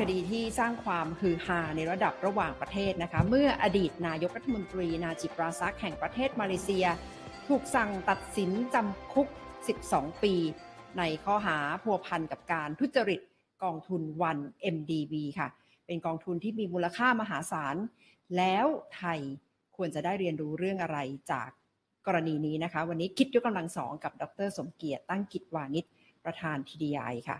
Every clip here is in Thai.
คดีที่สร้างความฮือฮาในระดับระหว่างประเทศนะคะเมื่ออดีตนายกรัฐมนตรีนาจิปราซักแห่งประเทศมาเลเซีย ถูกสั่งตัดสินจำคุก 12 ปี ในข้อหาพัวพันกับการทุจริตกองทุนวัน MDB ค่ะ เป็นกองทุนที่มีมูลค่ามหาศาล แล้วไทยควรจะได้เรียนรู้เรื่องอะไรจากกรณีนี้นะคะ วันนี้คิดยกกำลังสองกับดรสมเกียรติตั้งกิจวานิชประธาน TDI ค่ะ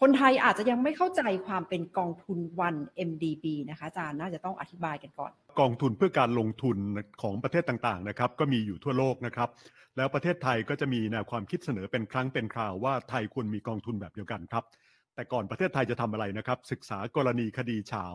คนไทยอาจจะยังไม่เข้าใจความเป็นกองทุนวัน MDB นะคะอาจารย์น่าจะต้องอธิบายกันก่อน กองทุนเพื่อการลงทุนของประเทศต่างๆนะครับก็มีอยู่ทั่วโลกนะครับแล้วประเทศไทยก็จะมีแนวความคิดเสนอเป็นครั้งเป็นคราวว่าไทยควรมีกองทุนแบบเดียวกันครับแต่ก่อนประเทศไทยจะทำอะไรนะครับศึกษากรณีคดีเฉา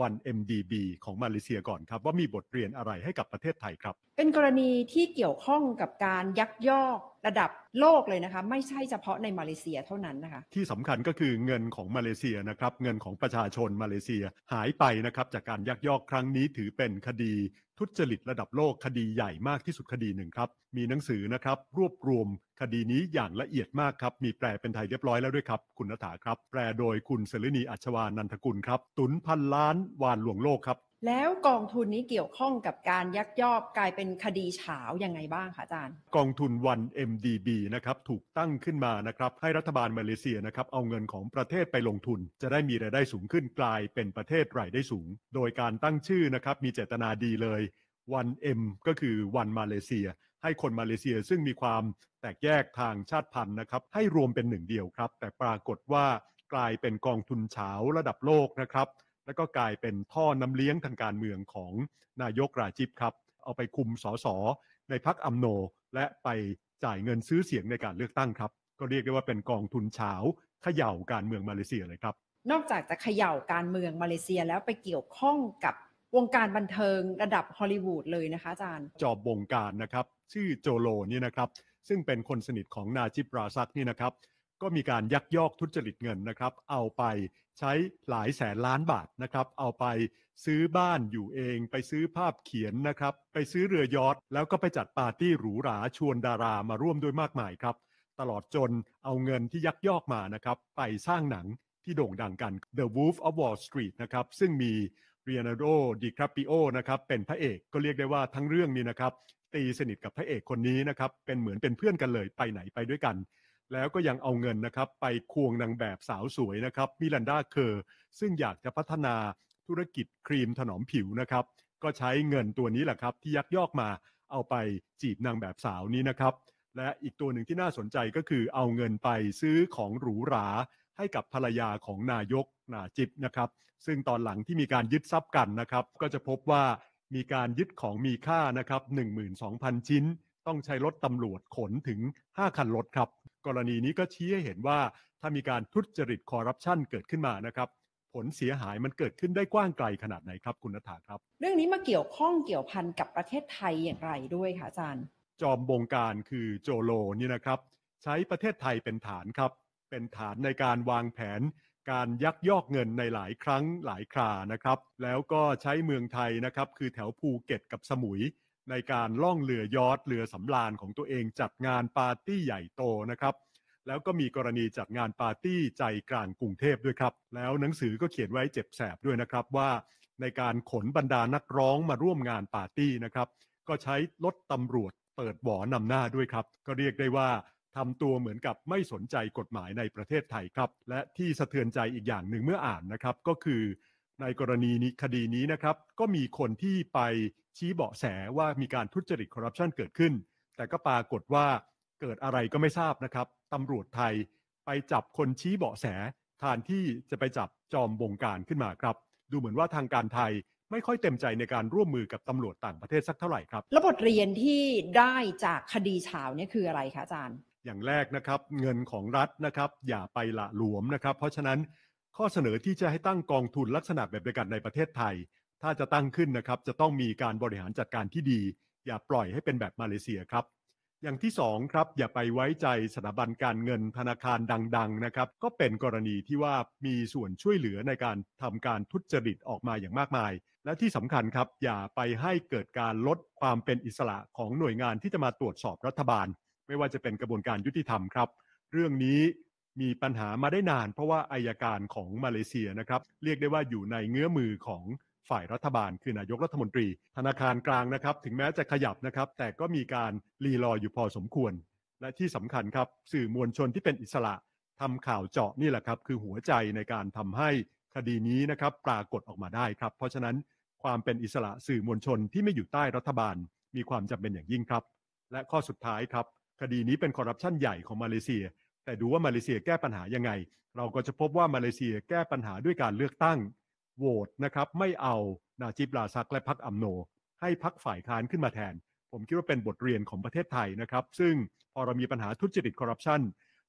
วัน MDB ของมาเลเซียก่อนครับว่ามีบทเรียนอะไรให้กับประเทศไทยครับ เป็นกรณีที่เกี่ยวข้องกับการยักยอกระดับโลกเลยนะคะไม่ใช่เฉพาะในมาเลเซียเท่านั้นนะคะที่สำคัญก็คือเงินของมาเลเซียนะครับเงินของประชาชนมาเลเซียหายไปนะครับจากการยักยอก ครั้งนี้ถือเป็นคดี ทุจริตระดับโลกคดีใหญ่มากที่สุดคดีหนึ่งครับมีหนังสือนะครับรวบรวมคดีนี้อย่างละเอียดมากครับมีแปลเป็นไทยเรียบร้อยแล้วด้วยครับ คุณนฐาครับ แปลโดยคุณเสรินีอัชวานันทกุลครับตุนพันล้านวานหลวงโลกครับแล้วกองทุนนี้เกี่ยวข้องกับการยักยอกกลายเป็นคดีเฉาอย่างไงบ้างคะอาจารย์ กองทุนวัน MDB นะครับถูกตั้งขึ้นมานะครับให้รัฐบาลมาเลเซียนะครับเอาเงินของประเทศไปลงทุน จะได้มีรายได้สูงขึ้นกลายเป็นประเทศรายได้สูง โดยการตั้งชื่อนะครับมีเจตนาดีเลยวัน M ก็คือวันมาเลเซีย ให้คนมาเลเซียซึ่งมีความแตกแยกทางชาติพันธุ์นะครับให้รวมเป็นหนึ่งเดียวครับแต่ปรากฏว่ากลายเป็นกองทุนเฉาระดับโลกนะครับแล้วก็กลายเป็นท่อน้ำเลี้ยงทางการเมืองของนายกราจิบครับ เอาไปคุมสอสอในพักอัมโน และไปจ่ายเงินซื้อเสียงในการเลือกตั้งครับ ก็เรียกได้ว่าเป็นกองทุนเฉาเขย่าการเมืองมาเลเซียเลยครับ นอกจากจะเขย่าการเมืองมาเลเซีย แล้วไปเกี่ยวข้องกับวงการบันเทิงระดับฮอลลีวูดเลยนะคะอาจารย์ จอบวงการนะครับ ชื่อโจโลนี่นะครับ ซึ่งเป็นคนสนิทของนาจิปราซักนี่นะครับก็มีการยักยอกทุจริตเงินนะครับ เอาไปใช้หลายแสนล้านบาทนะครับ เอาไปซื้อบ้านอยู่เอง ไปซื้อภาพเขียนนะครับ ไปซื้อเรือยอท แล้วก็ไปจัดปาร์ตี้หรูหรา ชวนดารามาร่วมด้วยมากมายครับ ตลอดจนเอาเงินที่ยักยอกมานะครับ ไปสร้างหนังที่โด่งดังกัน The Wolf of Wall Street นะครับ ซึ่งมีเรียนาโดดิคาปิโอนะครับ เป็นพระเอก ก็เรียกได้ว่าทั้งเรื่องนี้นะครับ ตีสนิทกับพระเอกคนนี้นะครับ เป็นเหมือนเป็นเพื่อนกันเลย ไปไหนไปด้วยกันแล้วก็ยังเอาเงินนะครับไปควงนางแบบสาวสวยนะครับมิลันดาเคอร์ซึ่งอยากจะพัฒนาธุรกิจครีมถนอมผิวนะครับ ก็ใช้เงินตัวนี้แหละครับ ที่ยักยอกมาเอาไปจีบนางแบบสาวนี้นะครับ และอีกตัวหนึ่งที่น่าสนใจก็คือเอาเงินไปซื้อของหรูหรา ให้กับภรรยาของนายกนาจิบนะครับ ซึ่งตอนหลังที่มีการยึดทรัพย์กันนะครับ ก็จะพบว่ามีการยึดของมีค่านะครับ12,000 ชิ้น ต้องใช้รถตำรวจขนถึง5คันรถครับกรณีนี้ก็ชี้ให้เห็นว่าถ้ามีการทุจริตคอร์รัปชันเกิดขึ้นมานะครับผลเสียหายมันเกิดขึ้นได้กว้างไกลขนาดไหนครับคุณนฐาครับ เรื่องนี้มาเกี่ยวข้องเกี่ยวพันกับประเทศไทยอย่างไรด้วยคะอาจารย์ จอมบงการคือโจโลนี่นะครับ ใช้ประเทศไทยเป็นฐานครับ เป็นฐานในการวางแผน การยักยอกเงินในหลายครั้งหลายครานะครับแล้วก็ใช้เมืองไทยนะครับคือแถวภูเก็ตกับสมุยในการล่องเรือยอทเรือสำราญของตัวเองจัดงานปาร์ตี้ใหญ่โตนะครับแล้วก็มีกรณีจัดงานปาร์ตี้ใจกลางกรุงเทพด้วยครับ แล้วหนังสือก็เขียนไว้เจ็บแสบด้วยนะครับว่าในการขนบรรดานักร้องมาร่วมงานปาร์ตี้นะครับก็ใช้รถตำรวจเปิดบ่อนำหน้าด้วยครับ ก็เรียกได้ว่าทำตัวเหมือนกับไม่สนใจกฎหมายในประเทศไทยครับ และที่สะเทือนใจอีกอย่างหนึ่งเมื่ออ่านนะครับ ก็คือในกรณีนี้คดีนี้นะครับก็มีคนที่ไปชี้เบาะแสว่ามีการทุจริตคอร์รัปชันเกิดขึ้น แต่ก็ปรากฏว่าเกิดอะไรก็ไม่ทราบนะครับตำรวจไทย ไปจับคนชี้เบาะแสแทนที่จะไปจับจอมบงการขึ้นมาครับ ดูเหมือนว่าทางการไทยไม่ค่อยเต็มใจในการร่วมมือกับตำรวจต่างประเทศสักเท่าไหร่ครับแล้วบทเรียนที่ได้จากคดีเช้าเนี่ยคืออะไรคะอาจารย์ อย่างแรกนะครับเงินของรัฐนะครับอย่าไปละหลวมนะครับ เพราะฉะนั้นข้อเสนอที่จะให้ตั้งกองทุนลักษณะแบบเดียวกันในประเทศไทย ถ้าจะตั้งขึ้นนะครับจะต้องมีการบริหารจัดการที่ดี อย่าปล่อยให้เป็นแบบมาเลเซียครับ อย่างที่2ครับอย่าไปไว้ใจสถาบันการเงินธนาคารดังๆนะครับก็เป็นกรณีที่ว่ามีส่วนช่วยเหลือในการทำการทุจริตออกมาอย่างมากมาย และที่สำคัญครับอย่าไปให้เกิดการลดความเป็นอิสระของหน่วยงานที่จะมาตรวจสอบรัฐบาล ไม่ว่าจะเป็นกระบวนการยุติธรรมครับเรื่องนี้มีปัญหามาได้นานเพราะว่าอายการของมาเลเซียนะครับเรียกได้ว่าอยู่ในเงื้อมือของฝ่ายรัฐบาล คือนายกรัฐมนตรี ธนาคารกลางนะครับถึงแม้จะขยับนะครับ แต่ก็มีการรีรออยู่พอสมควร และที่สำคัญครับสื่อมวลชนที่เป็นอิสระ ทำข่าวเจาะนี่แหละครับ คือหัวใจในการทำให้คดีนี้นะครับปรากฏออกมาได้ครับเพราะฉะนั้นความเป็นอิสระ สื่อมวลชนที่ไม่อยู่ใต้รัฐบาล มีความจำเป็นอย่างยิ่งครับ และข้อสุดท้ายครับคดีนี้เป็นคอร์รัปชันใหญ่ของมาเลเซียแต่ดูว่ามาเลเซียแก้ปัญหายังไง เราก็จะพบว่ามาเลเซียแก้ปัญหาด้วยการเลือกตั้งโหวตนะครับไม่เอานาจิบลาซักและพักอัมโนให้พักฝ่ายค้านขึ้นมาแทน ผมคิดว่าเป็นบทเรียนของประเทศไทยนะครับ ซึ่งพอเรามีปัญหาทุจริตคอร์รัปชัน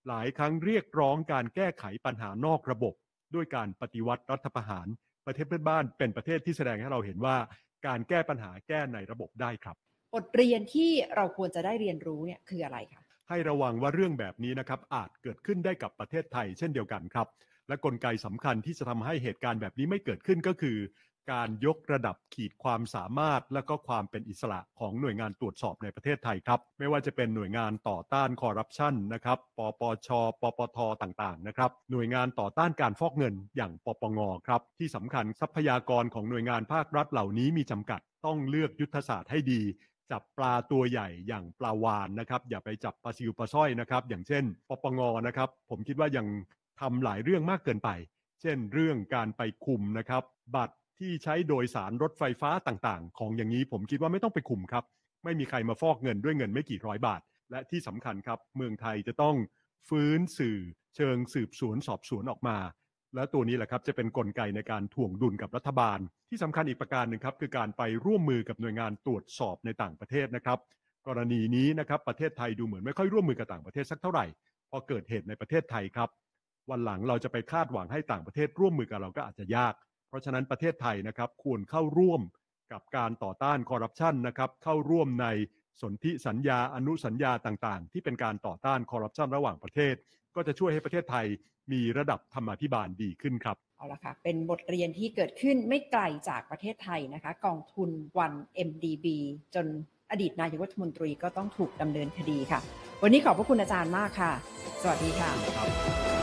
หลายครั้งเรียกร้องการแก้ไขปัญหานอกระบบ ด้วยการปฏิวัติรัฐประหาร ประเทศเพื่อนบ้านเป็นประเทศที่แสดงให้เราเห็นว่าการแก้ปัญหาแก้ในระบบได้ครับ บทเรียนที่เราควรจะได้เรียนรู้เนี่ยคืออะไรคะให้ระวังว่าเรื่องแบบนี้นะครับอาจเกิดขึ้นได้กับประเทศไทยเช่นเดียวกันครับและกลไกสำคัญที่จะทำให้เหตุการณ์แบบนี้ไม่เกิดขึ้นก็คือ การยกระดับขีดความสามารถและก็ความเป็นอิสระของหน่วยงานตรวจสอบในประเทศไทยครับไม่ว่าจะเป็นหน่วยงานต่อต้านคอร์รัปชันนะครับปปชปปทต่างๆนะครับหน่วยงานต่อต้านการฟอกเงินอย่างปปงครับที่สำคัญทรัพยากรของหน่วยงานภาครัฐเหล่านี้มีจำกัดต้องเลือกยุทธศาสตร์ให้ดีจับปลาตัวใหญ่อย่างปลาวานนะครับ อย่าไปจับปลาซิวปลาสร้อยนะครับอย่างเช่น ปปงนะครับผมคิดว่ายังทำหลายเรื่องมากเกินไป เช่นเรื่องการไปคุมนะครับบัตรที่ใช้โดยสารรถไฟฟ้าต่างๆ ของอย่างนี้ ผมคิดว่าไม่ต้องไปคุมครับไม่มีใครมาฟอกเงินด้วยเงินไม่กี่ร้อยบาท และที่สำคัญครับเมืองไทยจะต้องฟื้นสื่อเชิงสืบสวนสอบสวนออกมาและตัวนี้แหละครับจะเป็นนกลไกในการถ่วงดุลกับรัฐบาล ที่สำคัญอีกประการหนึ่งครับคือการไปร่วมมือกับหน่วยงานตรวจสอบในต่างประเทศนะครับกรณีนี้นะครับประเทศไทยดูเหมือนไม่ค่อยร่วมมือกับต่างประเทศสักเท่าไหร่พอเกิดเหตุในประเทศไทยครับ วันหลังเราจะไปคาดหวังให้ต่างประเทศ ร่วมมือกับเราก็อาจจะยากเพราะฉะนั้นประเทศไทยนะครับควรเข้าร่วมกับการต่อต้านคอร์รัปชันนะครับเข้าร่วมในสนธิสัญญา อนุสัญญาต่างๆที่เป็นการต่อต้านคอร์รัปชันระหว่างประเทศก็จะช่วยให้ประเทศไทยมีระดับธรรมาภิบาลดีขึ้นครับ เอาละค่ะ เป็นบทเรียนที่เกิดขึ้นไม่ไกลจากประเทศไทยนะคะ กองทุนวัน MDB จนอดีตนายกรัฐมนตรีก็ต้องถูกดำเนินคดีค่ะ วันนี้ขอบพระคุณอาจารย์มากค่ะ สวัสดีค่ะ